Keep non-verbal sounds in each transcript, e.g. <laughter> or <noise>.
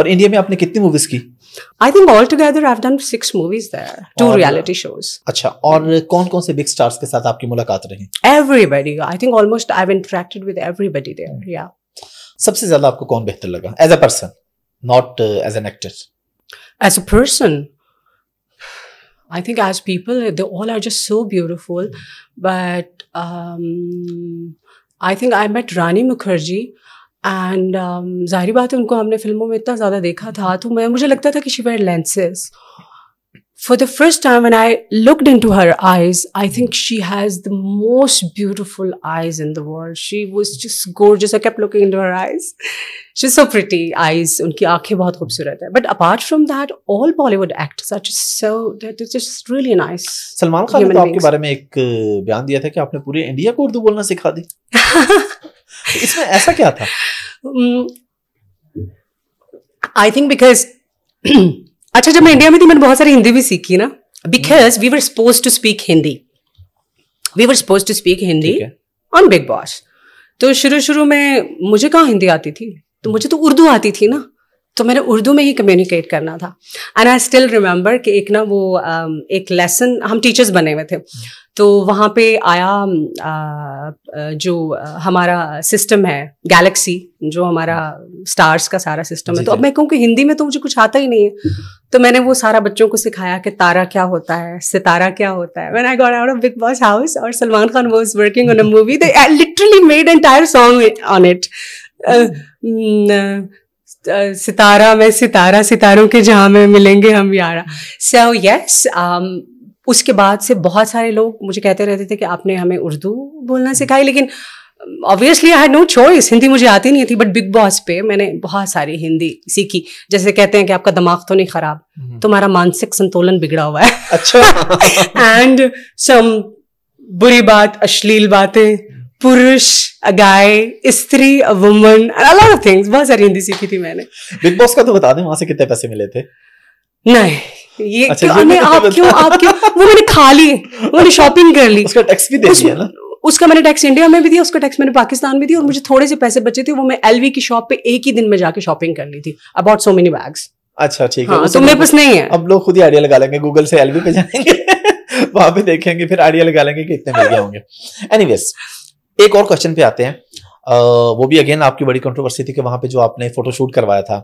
और इंडिया में आपने कितनी मूवीज की I think all together I done six movies two reality shows अच्छा और कौन कौन से बिग स्टार्स के साथ आपकी मुलाकात रही everybody I think almost I interacted with everybody there या सबसे ज्यादा आपको कौन बेहतर लगा as a person not as an actor as a person I think as people they all are just so beautiful. But I think I met Rani Mukherjee and um, जाहिर बात है उनको हमने फिल्मों में इतना ज़्यादा देखा था तो मैं मुझे लगता था कि she wear lenses for the first time and I looked into her eyes I think she has the most beautiful eyes in the world she was just gorgeous looking into her eyes she so pretty eyes उनकी आंखें बहुत खूबसूरत है but apart from that all Bollywood act such so that is just really nice Salman Khan ने तो आपके बारे में एक बयान दिया था कि आपने पूरे इंडिया को उर्दू बोलना सिखा दी <laughs> इसमें ऐसा क्या था आई थिंक बिकॉज अच्छा जब मैं इंडिया में थी मैंने बहुत सारी हिंदी भी सीखी ना because we were suppose to speak Hindi we were suppose to speak Hindi on Bigg Boss तो शुरू शुरू में मुझे कहाँ हिंदी आती थी तो मुझे तो उर्दू आती थी ना तो मैंने उर्दू में ही कम्युनिकेट करना था एंड आई स्टिल रिमेंबर कि एक ना वो um, एक लेसन हम टीचर्स बने हुए थे तो वहाँ पे आया um, uh, uh, जो हमारा सिस्टम है गैलेक्सी जो हमारा स्टार्स का सारा सिस्टम है तो अब मैं कहूँ कि हिंदी में तो मुझे कुछ आता ही नहीं है हम्म। तो मैंने वो सारा बच्चों को सिखाया कि तारा क्या होता है सितारा क्या होता है I got out of Bigg Boss house और Salman Khan was working on a movie they literally made entire song on it सितारा में सितारा सितारों के जहाँ में मिलेंगे हम यारा सो यस um, उसके बाद से बहुत सारे लोग मुझे कहते रहते थे कि आपने हमें उर्दू बोलना सिखाई लेकिन obviously I no choice Hindi मुझे आती नहीं थी बट बिग बॉस पे मैंने बहुत सारी हिंदी सीखी जैसे कहते हैं कि आपका दिमाग तो नहीं खराब हम्म। तुम्हारा मानसिक संतुलन बिगड़ा हुआ है अच्छा एंड <laughs> सम बुरी बात अश्लील बातें पुरुष गाय स्त्री वुमन अलग थिंग्स बहुत सारी हिंदी सीखी थी मैंने बिग बॉस का तो बता दें वहां से कितने पैसे मिले थे नहीं ये अच्छा, क्यों, मैं आप क्यों आप क्यों वो मैंने खा ली वो मैंने शॉपिंग कर ली उसका टैक्स भी दे दिया ना उसका मैंने टैक्स इंडिया में भी दिया उसका टैक्स मैंने पाकिस्तान में दिया और मुझे थोड़े से पैसे बचे थे वो मैं एलवी की शॉप पे एक ही दिन में जाके शॉपिंग कर ली थी अबाउट सो मेनी बैग्स अच्छा ठीक है हाँ, तो मेरे पास नहीं है अब लोग खुद ही आइडिया लगा लेंगे गूगल से एलवी पे जाएंगे <laughs> वहां पे देखेंगे फिर आइडिया लगा लेंगे कि इतने मिल गए होंगे एनीवेज एक और क्वेश्चन पे आते हैं आ, वो भी अगेन आपकी बड़ी कंट्रोवर्सी थी कि वहां पे जो आपने फोटोशूट करवाया था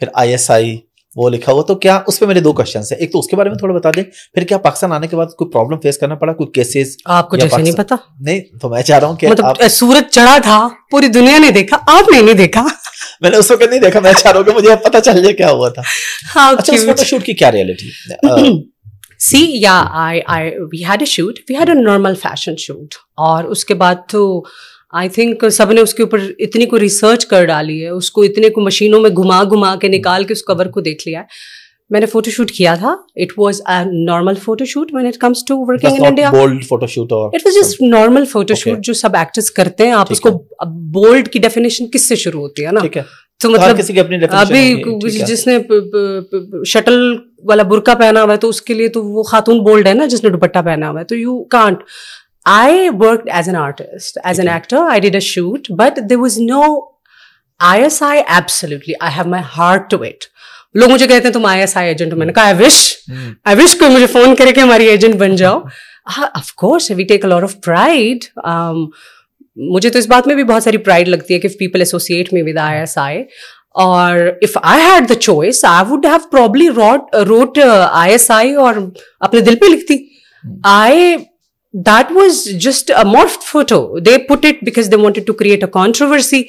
फिर आईएसआई वो लिखा हुआ तो क्या उस पर मेरे दो क्वेश्चन है एक तो उसके बारे में थोड़ा बता दें फिर क्या पाकिस्तान आने के बाद कोई प्रॉब्लम फेस करना पड़ा कोई केसेस आपको जैसे तो नहीं पता नहीं तो मैं चाह रहा हूँ मतलब आप... सूरज चढ़ा था पूरी दुनिया ने देखा आपने नहीं देखा मैंने उस वक्त नहीं देखा मैं चाह रहा हूँ मुझे पता चल जाए क्या हुआ था हाँ, अच्छा फोटोशूट की क्या रियलिटी <clears throat> सी या I I we had a shoot we had a normal fashion shoot और उसके बाद तो आई थिंक सब ने उसके ऊपर इतनी को रिसर्च कर डाली है उसको इतने को मशीनों में घुमा घुमा के निकाल के उस कवर को देख लिया है मैंने फोटोशूट किया था it was a normal photoshoot when it comes to working in India bold photoshoot और it was just normal photoshoot जो सब एक्टर्स करते हैं आप उसको बोल्ड की डेफिनेशन किससे शुरू होती है ना ठीक है तो मतलब किसी की अपनी अभी जिसने शटल वाला बुरका पहना हुआ है तो उसके लिए तो वो खातून बोल्ड है ना जिसने दुपट्टा पहना हुआ है तो you can't I work as an artist as an actor I did a shoot but shoot, was no I S I absolutely I have my heart to it. लोग मुझे कहते हैं तुम आई एस आई एजेंट मैंने कहा I wish I wish कोई मुझे phone करे कि हमारी एजेंट बन जाओ of we take a lot of pride मुझे तो इस बात में भी बहुत सारी प्राइड लगती है कि people associate me with I S I और if I had the choice I would have probably wrote wrote I S I और अपने दिल पे लिखती I that was just a morph photo they put it because they wanted to create a controversy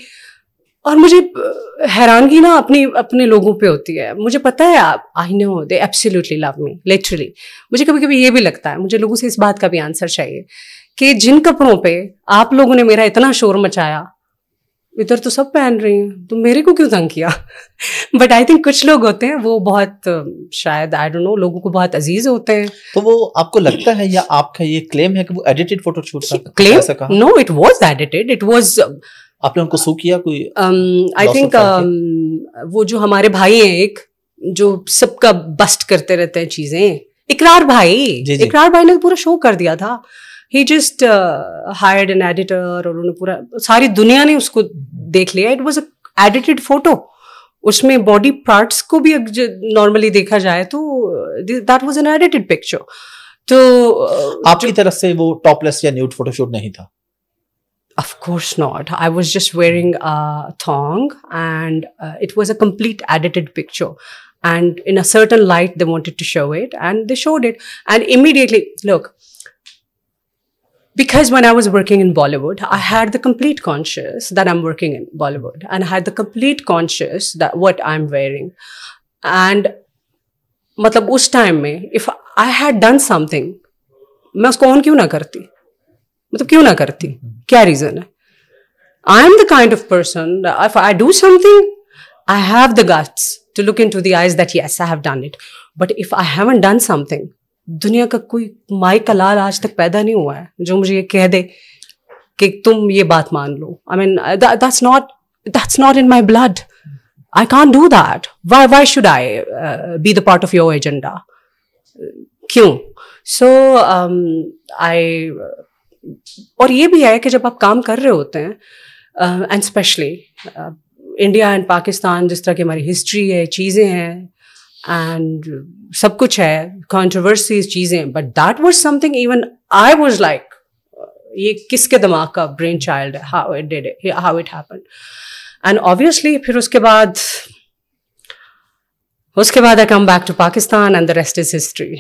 और मुझे uh, हैरानगी ना अपनी अपने लोगों पे होती है मुझे पता है आप I know they absolutely love me literally मुझे कभी कभी ये भी लगता है मुझे लोगों से इस बात का भी आंसर चाहिए कि जिन कपड़ों पे आप लोगों ने मेरा इतना शोर मचाया इधर तो सब पहन रही हैं तो मेरे को क्यों तंग किया बट आई थिंक कुछ लोग होते हैं वो बहुत शायद आई डोंट नो लोगों को बहुत अजीज होते हैं तो वो आपको लगता है या आपका ये क्लेम है कि वो एडिटेड फोटो शूट था claim no it was edited it was आपने उनको सू किया कोई आई um, थिंक um, वो जो हमारे भाई हैं एक जो सबका बस्ट करते रहते हैं चीजें इकरार भाई जी जी. इकरार भाई ने पूरा शो कर दिया था he just hired an editor और उन्होंने पूरा सारी दुनिया ने उसको देख लिया इट वॉज एडिटेड फोटो उसमें बॉडी पार्ट्स को भी नॉर्मली देखा जाए तो that was an edited picture तो आपकी तरफ से वो टॉपलेस या न्यूड फोटोशूट नहीं था of course not i was just wearing a thong and uh, it was a complete edited picture and in a certain light they wanted to show it and they showed it and immediately look because when I was working in Bollywood, I had the complete conscious that I'm working in Bollywood and I had the complete conscious that what I'm wearing. And मतलब उस time में if I had done something मैं उसको on क्यों ना करती मतलब क्यों ना करती क्या रीजन है I am the kind of person if I do something I have the guts to look into the eyes that yes I have done it but if I haven't done something दुनिया का कोई माई का लाल आज तक पैदा नहीं हुआ है जो मुझे ये कह दे कि तुम ये बात मान लो I mean that's not that's not in my blood I can't do that why why should I be the part of your agenda क्यों सो आई um, और ये भी है कि जब आप काम कर रहे होते हैं and specially India and Pakistan जिस तरह की हमारी हिस्ट्री है चीज़ें हैं एंड सब कुछ है कॉन्ट्रोवर्सीज चीज़ें but that was something even I was like ये किसके दिमाग का ब्रेन चाइल्ड है how it did how it happen and obviously फिर उसके बाद उसके बाद I come back to Pakistan and the rest is history